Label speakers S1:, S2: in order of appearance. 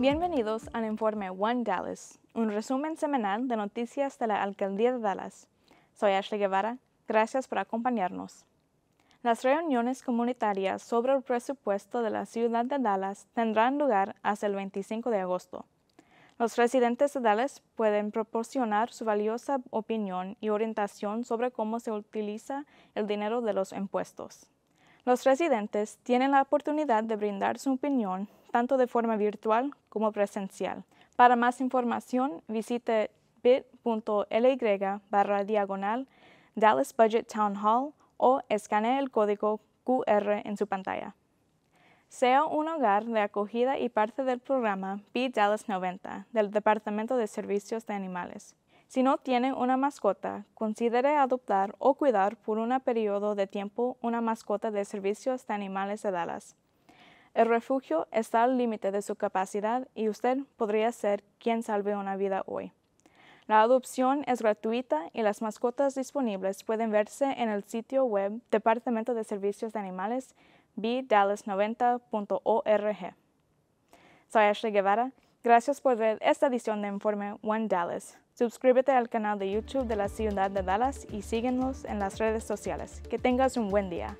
S1: Bienvenidos al informe One Dallas, un resumen semanal de noticias de la Alcaldía de Dallas. Soy Ashley Guevara, gracias por acompañarnos. Las reuniones comunitarias sobre el presupuesto de la ciudad de Dallas tendrán lugar hasta el 25 de agosto. Los residentes de Dallas pueden proporcionar su valiosa opinión y orientación sobre cómo se utiliza el dinero de los impuestos. Los residentes tienen la oportunidad de brindar su opinión tanto de forma virtual como presencial. Para más información, visite bit.ly barra diagonal Dallas Budget Town Hall o escanee el código QR en su pantalla. Sea un hogar de acogida y parte del programa Be Dallas 90 del Departamento de Servicios de Animales. Si no tiene una mascota, considere adoptar o cuidar por un periodo de tiempo una mascota de servicios de animales de Dallas. El refugio está al límite de su capacidad y usted podría ser quien salve una vida hoy. La adopción es gratuita y las mascotas disponibles pueden verse en el sitio web Departamento de Servicios de Animales bdallas90.org. Soy Ashley Guevara. Gracias por ver esta edición de Informe One Dallas. Suscríbete al canal de YouTube de la ciudad de Dallas y síguenos en las redes sociales. Que tengas un buen día.